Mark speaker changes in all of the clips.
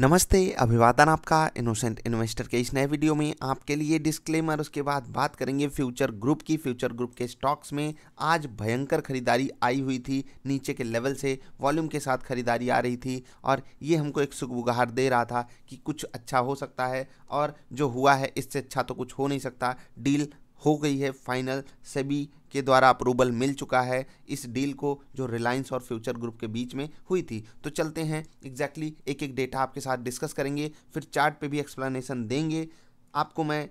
Speaker 1: नमस्ते अभिवादन आपका इनोसेंट इन्वेस्टर के इस नए वीडियो में आपके लिए डिस्क्लेमर उसके बाद बात करेंगे फ्यूचर ग्रुप की फ्यूचर ग्रुप के स्टॉक्स में आज भयंकर खरीदारी आई हुई थी नीचे के लेवल से वॉल्यूम के साथ खरीदारी आ रही थी और ये हमको एक सुगबुगाहट दे रहा था कि कुछ अच्छा हो सकता है और जो हुआ है इससे अच्छा तो कुछ हो नहीं सकता डील हो गई है फाइनल सेबी के द्वारा अप्रूवल मिल चुका है इस डील को जो रिलायंस और फ्यूचर ग्रुप के बीच में हुई थी तो चलते हैं एग्जैक्टली exactly एक एक डेटा आपके साथ डिस्कस करेंगे फिर चार्ट पे भी एक्सप्लेनेशन देंगे आपको मैं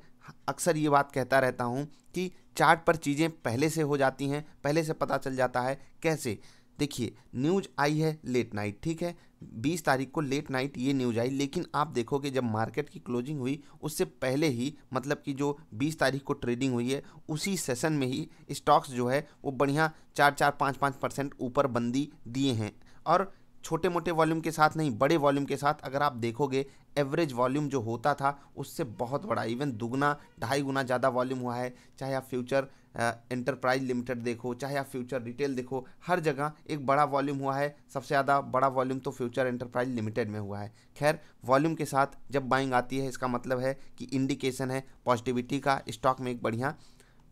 Speaker 1: अक्सर ये बात कहता रहता हूँ कि चार्ट पर चीज़ें पहले से हो जाती हैं पहले से पता चल जाता है कैसे देखिए न्यूज आई है लेट नाइट ठीक है 20 तारीख को लेट नाइट ये न्यूज आई लेकिन आप देखोगे जब मार्केट की क्लोजिंग हुई उससे पहले ही मतलब कि जो 20 तारीख को ट्रेडिंग हुई है उसी सेशन में ही स्टॉक्स जो है वो बढ़िया चार चार पाँच पाँच परसेंट ऊपर बंदी दिए हैं और छोटे मोटे वॉल्यूम के साथ नहीं बड़े वॉल्यूम के साथ अगर आप देखोगे एवरेज वॉल्यूम जो होता था उससे बहुत बड़ा इवन दुगना ढाई गुना ज़्यादा वॉल्यूम हुआ है चाहे आप फ्यूचर इंटरप्राइज लिमिटेड देखो चाहे आप फ्यूचर रिटेल देखो हर जगह एक बड़ा वॉल्यूम हुआ है सबसे ज़्यादा बड़ा वॉल्यूम तो फ्यूचर इंटरप्राइज लिमिटेड में हुआ है खैर वॉल्यूम के साथ जब बाइंग आती है इसका मतलब है कि इंडिकेशन है पॉजिटिविटी का स्टॉक में एक बढ़िया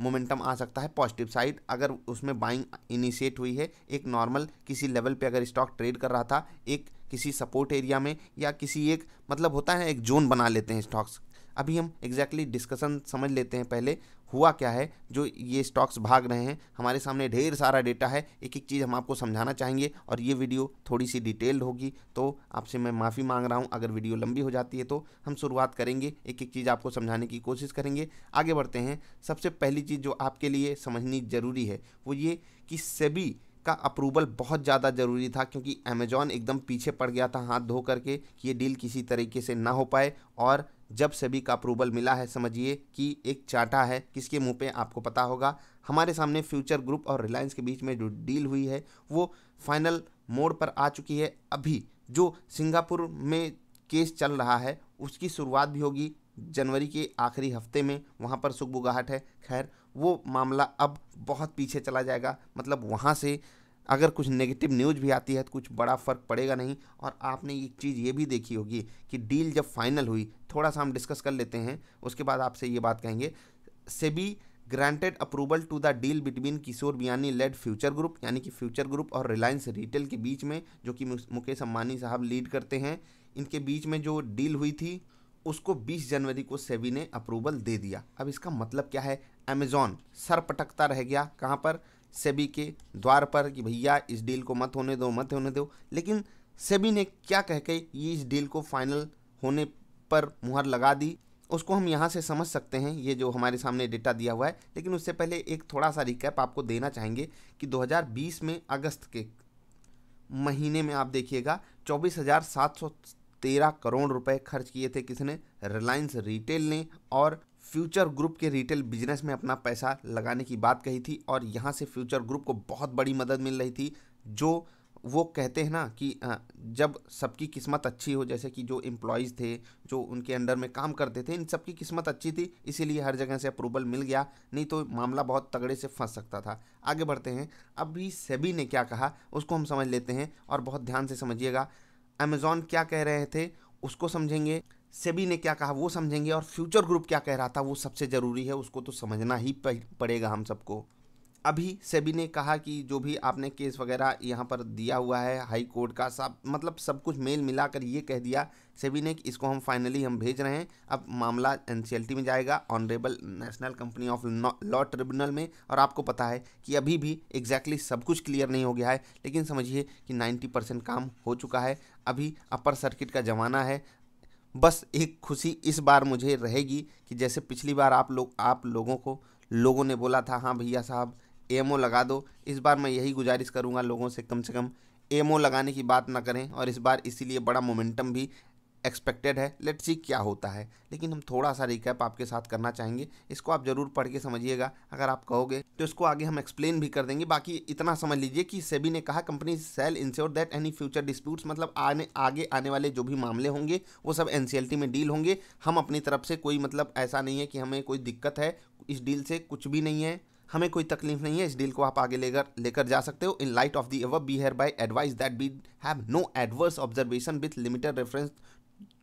Speaker 1: मोमेंटम आ सकता है पॉजिटिव साइड अगर उसमें बाइंग इनिशिएट हुई है एक नॉर्मल किसी लेवल पे अगर स्टॉक ट्रेड कर रहा था एक किसी सपोर्ट एरिया में या किसी एक मतलब होता है एक जोन बना लेते हैं स्टॉक्स अभी हम एग्जैक्टली exactly डिस्कशन समझ लेते हैं पहले हुआ क्या है जो ये स्टॉक्स भाग रहे हैं हमारे सामने ढेर सारा डेटा है एक एक चीज़ हम आपको समझाना चाहेंगे और ये वीडियो थोड़ी सी डिटेल्ड होगी तो आपसे मैं माफ़ी मांग रहा हूँ अगर वीडियो लंबी हो जाती है तो हम शुरुआत करेंगे एक एक चीज़ आपको समझाने की कोशिश करेंगे आगे बढ़ते हैं सबसे पहली चीज़ जो आपके लिए समझनी ज़रूरी है वो ये कि सेबी का अप्रूवल बहुत ज़्यादा ज़रूरी था क्योंकि अमेजॉन एकदम पीछे पड़ गया था हाथ धो करके कि ये डील किसी तरीके से ना हो पाए और जब सभी का अप्रूवल मिला है समझिए कि एक चाटा है किसके मुंह पे आपको पता होगा हमारे सामने फ्यूचर ग्रुप और रिलायंस के बीच में जो डील हुई है वो फाइनल मोड पर आ चुकी है अभी जो सिंगापुर में केस चल रहा है उसकी शुरुआत भी होगी जनवरी के आखिरी हफ्ते में वहाँ पर सुखबुगाहट है खैर वो मामला अब बहुत पीछे चला जाएगा मतलब वहाँ से अगर कुछ नेगेटिव न्यूज़ भी आती है तो कुछ बड़ा फ़र्क पड़ेगा नहीं और आपने एक चीज़ ये भी देखी होगी कि डील जब फाइनल हुई थोड़ा सा हम डिस्कस कर लेते हैं उसके बाद आपसे ये बात कहेंगे SEBI granted approval to the deal between Kishore Biyani led future group यानी कि फ्यूचर ग्रुप और रिलायंस रिटेल के बीच में जो कि मुकेश अम्बानी साहब लीड करते हैं इनके बीच में जो डील हुई थी उसको 20 जनवरी को सेबी ने अप्रूवल दे दिया अब इसका मतलब क्या है अमेजॉन सर पटकता रह गया कहाँ पर सेबी के द्वार पर कि भैया इस डील को मत होने दो मत होने दो लेकिन सेबी ने क्या कह के ये इस डील को फाइनल होने पर मुहर लगा दी उसको हम यहाँ से समझ सकते हैं ये जो हमारे सामने डेटा दिया हुआ है लेकिन उससे पहले एक थोड़ा सा रिकैप आपको देना चाहेंगे कि 2020 में अगस्त के महीने में आप देखिएगा चौबीस हज़ार सात सौ तेरह करोड़ रुपए खर्च किए थे किसने रिलायंस रिटेल ने और फ्यूचर ग्रुप के रिटेल बिजनेस में अपना पैसा लगाने की बात कही थी और यहाँ से फ्यूचर ग्रुप को बहुत बड़ी मदद मिल रही थी जो वो कहते हैं ना कि जब सबकी किस्मत अच्छी हो जैसे कि जो एम्प्लॉयज़ थे जो उनके अंडर में काम करते थे इन सबकी किस्मत अच्छी थी इसीलिए हर जगह से अप्रूवल मिल गया नहीं तो मामला बहुत तगड़े से फंस सकता था आगे बढ़ते हैं अभी सेबी ने क्या कहा उसको हम समझ लेते हैं और बहुत ध्यान से समझिएगा अमेजोन क्या कह रहे थे उसको समझेंगे सेबी ने क्या कहा वो समझेंगे और फ्यूचर ग्रुप क्या कह रहा था वो सबसे ज़रूरी है उसको तो समझना ही पड़ेगा हम सबको अभी सेबी ने कहा कि जो भी आपने केस वगैरह यहाँ पर दिया हुआ है हाई कोर्ट का सब मतलब सब कुछ मेल मिलाकर ये कह दिया सेबी ने कि इसको हम फाइनली हम भेज रहे हैं अब मामला एन में जाएगा honourable national company of law tribunal में और आपको पता है कि अभी भी एग्जैक्टली exactly सब कुछ क्लियर नहीं हो गया है लेकिन समझिए कि नाइन्टी परसेंट काम हो चुका है अभी अपर सर्किट का ज़माना है बस एक खुशी इस बार मुझे रहेगी कि जैसे पिछली बार आप लोग आप लोगों को लोगों ने बोला था हाँ भैया साहब एमओ लगा दो इस बार मैं यही गुजारिश करूँगा लोगों से कम से कम एमओ लगाने की बात ना करें और इस बार इसीलिए बड़ा मोमेंटम भी एक्सपेक्टेड है लेट्स सी क्या होता है लेकिन हम थोड़ा सा रिकैप आपके साथ करना चाहेंगे इसको आप ज़रूर पढ़ के समझिएगा अगर आप कहोगे तो इसको आगे हम एक्सप्लेन भी कर देंगे बाकी इतना समझ लीजिए कि सेबी ने कहा company shall ensure that any future disputes मतलब आने आगे आने वाले जो भी मामले होंगे वो सब एन में डील होंगे हम अपनी तरफ से कोई मतलब ऐसा नहीं है कि हमें कोई दिक्कत है इस डील से कुछ भी नहीं है हमें कोई तकलीफ नहीं है इस डील को आप आगे लेकर लेकर जा सकते हो in light of the ever be here by advice that be have no adverse observation with limited reference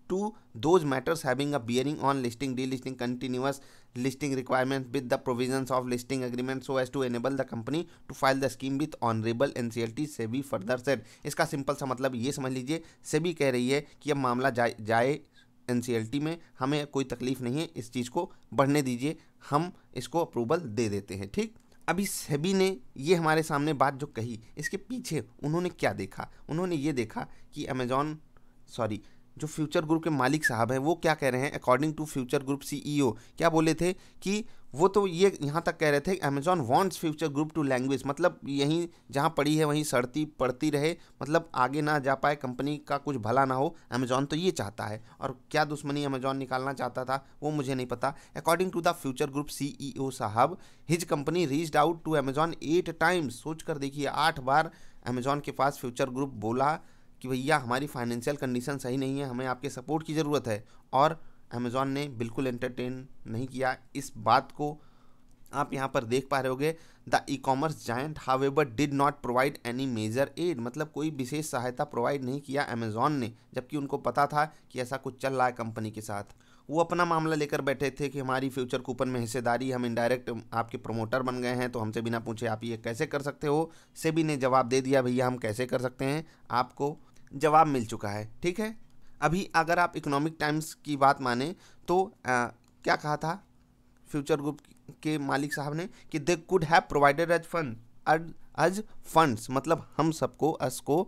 Speaker 1: to those matters having a bearing on listing delisting continuous listing requirement with the provisions of listing agreement so as to enable the company to file the scheme with honourable N C L T SEBI further set इसका सिंपल सा मतलब ये समझ लीजिए से सेबी कह रही है कि अब मामला जाए जाए एन में हमें कोई तकलीफ़ नहीं है इस चीज़ को बढ़ने दीजिए हम इसको अप्रूवल दे देते हैं ठीक अभी सभी ने ये हमारे सामने बात जो कही इसके पीछे उन्होंने क्या देखा उन्होंने ये देखा कि अमेज़ॉन सॉरी जो फ्यूचर ग्रुप के मालिक साहब हैं वो क्या कह रहे हैं according to future group CEO क्या बोले थे कि वो तो ये यहाँ तक कह रहे थे Amazon wants future group to language मतलब यहीं जहाँ पड़ी है वहीं सड़ती पड़ती रहे मतलब आगे ना जा पाए कंपनी का कुछ भला ना हो अमेजॉन तो ये चाहता है और क्या दुश्मनी अमेजॉन निकालना चाहता था वो मुझे नहीं पता according to the future group C साहब his company reached out to Amazon at times सोच कर देखिए आठ बार अमेजॉन के पास फ्यूचर ग्रुप बोला कि भैया हमारी फाइनेंशियल कंडीशन सही नहीं है हमें आपके सपोर्ट की ज़रूरत है और अमेज़ॉन ने बिल्कुल एंटरटेन नहीं किया इस बात को आप यहाँ पर देख पा रहे होगे the e commerce giant ever did not provide any major aid मतलब कोई विशेष सहायता प्रोवाइड नहीं किया अमेजॉन ने जबकि उनको पता था कि ऐसा कुछ चल रहा है कंपनी के साथ वो अपना मामला लेकर बैठे थे कि हमारी फ्यूचर कूपन में हिस्सेदारी हम इनडायरेक्ट आपके प्रमोटर बन गए हैं तो हमसे बिना पूछे आप ये कैसे कर सकते हो सेबी ने जवाब दे दिया भैया हम कैसे कर सकते हैं आपको जवाब मिल चुका है ठीक है अभी अगर आप इकोनॉमिक टाइम्स की बात माने तो आ, क्या कहा था फ्यूचर ग्रुप के मालिक साहब ने कि they could have provided as fund as funds मतलब हम सबको अस को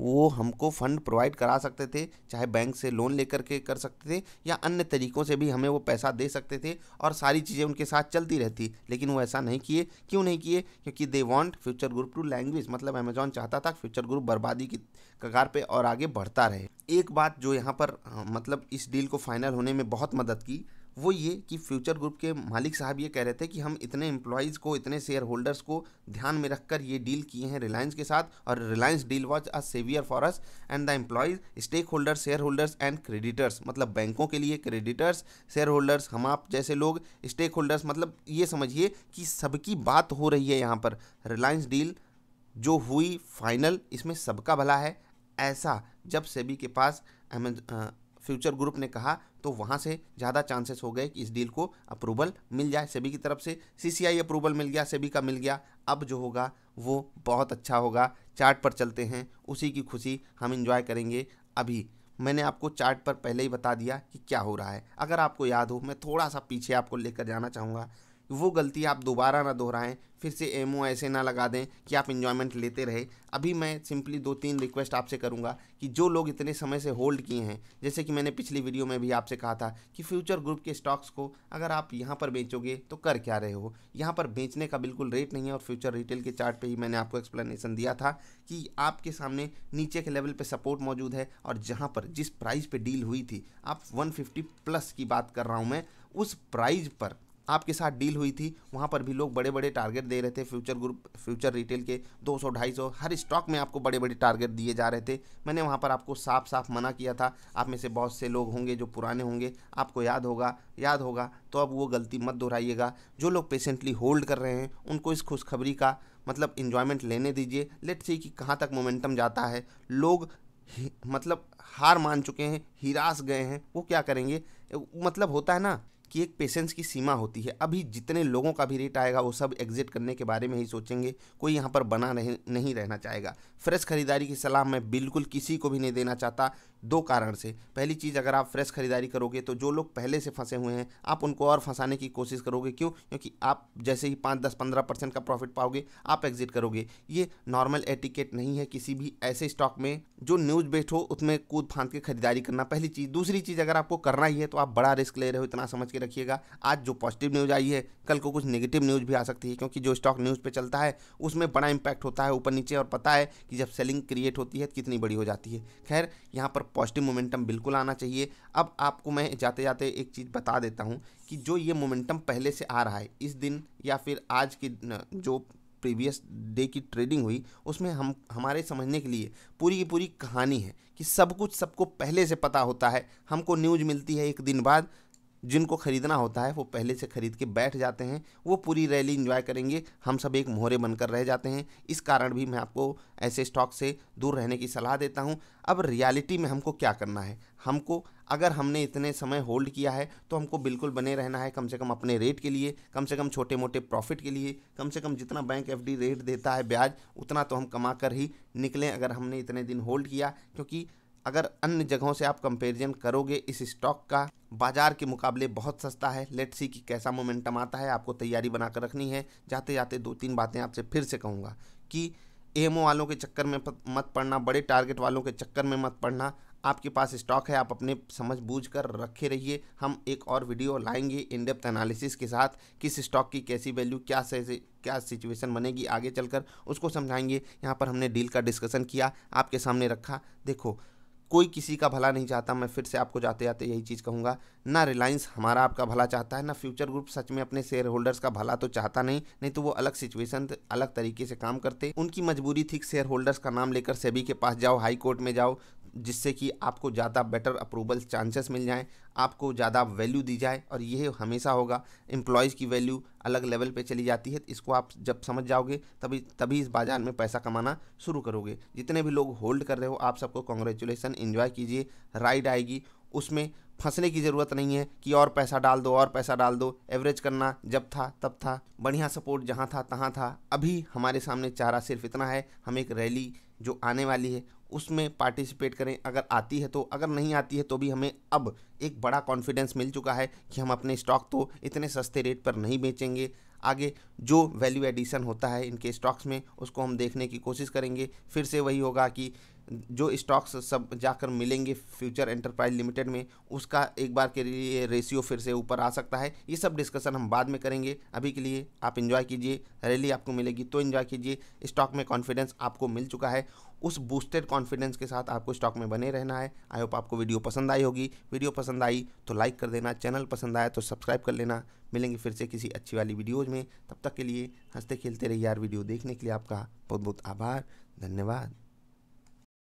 Speaker 1: वो हमको फ़ंड प्रोवाइड करा सकते थे चाहे बैंक से लोन लेकर के कर सकते थे या अन्य तरीक़ों से भी हमें वो पैसा दे सकते थे और सारी चीज़ें उनके साथ चलती रहती लेकिन वो ऐसा नहीं किए क्यों नहीं किए क्योंकि they want future group to language मतलब अमेजॉन चाहता था फ्यूचर ग्रुप बर्बादी की कगार पर और आगे बढ़ता रहे एक बात जो यहाँ पर हाँ, मतलब इस डील को फाइनल होने में बहुत मदद की वो ये कि फ्यूचर ग्रुप के मालिक साहब ये कह रहे थे कि हम इतने एम्प्लॉयज़ को इतने शेयर होल्डर्स को ध्यान में रखकर ये डील किए हैं रिलायंस के साथ और Reliance deal was a saviour for us and the employees stakeholders shareholders and creditors मतलब बैंकों के लिए क्रेडिटर्स शेयर होल्डर्स हम आप जैसे लोग स्टेक होल्डर्स मतलब ये समझिए कि सबकी बात हो रही है यहाँ पर रिलायंस डील जो हुई फाइनल इसमें सबका भला है ऐसा जब सेबी के पास फ्यूचर ग्रुप ने कहा तो वहाँ से ज़्यादा चांसेस हो गए कि इस डील को अप्रूवल मिल जाए सेबी की तरफ से सीसीआई अप्रूवल मिल गया सेबी का मिल गया अब जो होगा वो बहुत अच्छा होगा चार्ट पर चलते हैं उसी की खुशी हम इंजॉय करेंगे अभी मैंने आपको चार्ट पर पहले ही बता दिया कि क्या हो रहा है अगर आपको याद हो मैं थोड़ा सा पीछे आपको लेकर जाना चाहूँगा वो गलती आप दोबारा ना दोहराएं फिर से एम ऐसे ना लगा दें कि आप इन्जॉयमेंट लेते रहे अभी मैं सिंपली दो तीन रिक्वेस्ट आपसे करूँगा कि जो लोग इतने समय से होल्ड किए हैं जैसे कि मैंने पिछली वीडियो में भी आपसे कहा था कि फ्यूचर ग्रुप के स्टॉक्स को अगर आप यहाँ पर बेचोगे तो कर क्या रहे हो यहाँ पर बेचने का बिल्कुल रेट नहीं है और फ्यूचर रिटेल के चार्ट ही मैंने आपको एक्सप्लेनेशन दिया था कि आपके सामने नीचे के लेवल पर सपोर्ट मौजूद है और जहाँ पर जिस प्राइस पर डील हुई थी आप वन प्लस की बात कर रहा हूँ मैं उस प्राइज पर आपके साथ डील हुई थी वहाँ पर भी लोग बड़े बड़े टारगेट दे रहे थे फ्यूचर ग्रुप फ्यूचर रिटेल के 200 250 हर स्टॉक में आपको बड़े बड़े टारगेट दिए जा रहे थे मैंने वहाँ पर आपको साफ साफ मना किया था आप में से बहुत से लोग होंगे जो पुराने होंगे आपको याद होगा याद होगा तो अब वो गलती मत दोहराइएगा जो लोग पेशेंटली होल्ड कर रहे हैं उनको इस खुशखबरी का मतलब इन्जॉयमेंट लेने दीजिए लेट सी कि कहाँ तक मोमेंटम जाता है लोग मतलब हार मान चुके हैं हिरास गए हैं वो क्या करेंगे मतलब होता है ना कि एक पेशेंस की सीमा होती है अभी जितने लोगों का भी रेट आएगा वो सब एग्जिट करने के बारे में ही सोचेंगे कोई यहाँ पर बना नहीं नहीं रहना चाहेगा फ्रेश खरीदारी की सलाह मैं बिल्कुल किसी को भी नहीं देना चाहता दो कारण से पहली चीज़ अगर आप फ्रेश खरीदारी करोगे तो जो लोग पहले से फंसे हुए हैं आप उनको और फंसाने की कोशिश करोगे क्यों क्योंकि आप जैसे ही पाँच दस पंद्रह परसेंट का प्रॉफिट पाओगे आप एग्जिट करोगे ये नॉर्मल एटिकेट नहीं है किसी भी ऐसे स्टॉक में जो न्यूज़ बेस्ड हो उसमें कूद फांद के खरीदारी करना पहली चीज़ दूसरी चीज़ अगर आपको करना ही है तो आप बड़ा रिस्क ले रहे हो इतना समझ के रखिएगा आज जो पॉजिटिव न्यूज़ आई है कल को कुछ नेगेटिव न्यूज़ भी आ सकती है क्योंकि जो स्टॉक न्यूज़ पर चलता है उसमें बड़ा इंपैक्ट होता है ऊपर नीचे और पता है कि जब सेलिंग क्रिएट होती है तो कितनी बड़ी हो जाती है खैर यहाँ पर पॉजिटिव मोमेंटम बिल्कुल आना चाहिए अब आपको मैं जाते जाते एक चीज़ बता देता हूँ कि जो ये मोमेंटम पहले से आ रहा है इस दिन या फिर आज की जो प्रीवियस डे की ट्रेडिंग हुई उसमें हम हमारे समझने के लिए पूरी की पूरी कहानी है कि सब कुछ सबको पहले से पता होता है हमको न्यूज़ मिलती है एक दिन बाद जिनको खरीदना होता है वो पहले से खरीद के बैठ जाते हैं वो पूरी रैली इन्जॉय करेंगे हम सब एक मोहरे बनकर रह जाते हैं इस कारण भी मैं आपको ऐसे स्टॉक से दूर रहने की सलाह देता हूँ अब रियलिटी में हमको क्या करना है हमको अगर हमने इतने समय होल्ड किया है तो हमको बिल्कुल बने रहना है कम से कम अपने रेट के लिए कम से कम छोटे मोटे प्रॉफिट के लिए कम से कम जितना बैंक एफडी रेट देता है ब्याज उतना तो हम कमा कर ही निकलें अगर हमने इतने दिन होल्ड किया क्योंकि अगर अन्य जगहों से आप कंपेरिजन करोगे इस स्टॉक का बाजार के मुकाबले बहुत सस्ता है लेट सी कि कैसा मोमेंटम आता है आपको तैयारी बनाकर रखनी है जाते जाते दो तीन बातें आपसे फिर से कहूँगा कि एमओ वालों के चक्कर में मत पड़ना बड़े टारगेट वालों के चक्कर में मत पड़ना आपके पास स्टॉक है आप अपने समझ बूझ कर रखे रहिए हम एक और वीडियो लाएंगे इनडेप्थ एनालिसिस के साथ किस स्टॉक की कैसी वैल्यू क्या से क्या सिचुएशन बनेगी आगे चलकर उसको समझाएंगे यहाँ पर हमने डील का डिस्कशन किया आपके सामने रखा देखो कोई किसी का भला नहीं चाहता मैं फिर से आपको जाते जाते यही चीज़ कहूँगा ना रिलायंस हमारा आपका भला चाहता है ना फ्यूचर ग्रुप सच में अपने शेयर होल्डर्स का भला तो चाहता नहीं नहीं तो वो अलग सिचुएशन अलग तरीके से काम करते उनकी मजबूरी थी शेयर होल्डर्स का नाम लेकर सेबी के पास जाओ हाई कोर्ट में जाओ जिससे कि आपको ज़्यादा बेटर अप्रूवल चांसेस मिल जाएं आपको ज़्यादा वैल्यू दी जाए और यह हमेशा होगा एम्प्लॉयज़ की वैल्यू अलग लेवल पे चली जाती है इसको आप जब समझ जाओगे तभी तभी इस बाज़ार में पैसा कमाना शुरू करोगे जितने भी लोग होल्ड कर रहे हो आप सबको कॉन्ग्रेचुलेसन इन्जॉय कीजिए राइड आएगी उसमें फंसने की ज़रूरत नहीं है कि और पैसा डाल दो और पैसा डाल दो एवरेज करना जब था तब था बढ़िया सपोर्ट जहाँ था तहाँ था अभी हमारे सामने चारा सिर्फ इतना है हम एक रैली जो आने वाली है उसमें पार्टिसिपेट करें अगर आती है तो अगर नहीं आती है तो भी हमें अब एक बड़ा कॉन्फिडेंस मिल चुका है कि हम अपने स्टॉक तो इतने सस्ते रेट पर नहीं बेचेंगे आगे जो वैल्यू एडिशन होता है इनके स्टॉक्स में उसको हम देखने की कोशिश करेंगे फिर से वही होगा कि जो स्टॉक्स सब जाकर मिलेंगे फ्यूचर एंटरप्राइज लिमिटेड में उसका एक बार के लिए रेशियो फिर से ऊपर आ सकता है ये सब डिस्कशन हम बाद में करेंगे अभी के लिए आप इन्जॉय कीजिए रैली आपको मिलेगी तो इन्जॉय कीजिए स्टॉक में कॉन्फिडेंस आपको मिल चुका है उस बूस्टेड कॉन्फिडेंस के साथ आपको स्टॉक में बने रहना है आई होप आपको वीडियो पसंद आई होगी वीडियो पसंद आई तो लाइक कर देना चैनल पसंद आया तो सब्सक्राइब कर लेना मिलेंगे फिर से किसी अच्छी वाली वीडियोज़ में तब तक के लिए हंसते खेलते रहिए यार वीडियो देखने के लिए आपका बहुत बहुत आभार धन्यवाद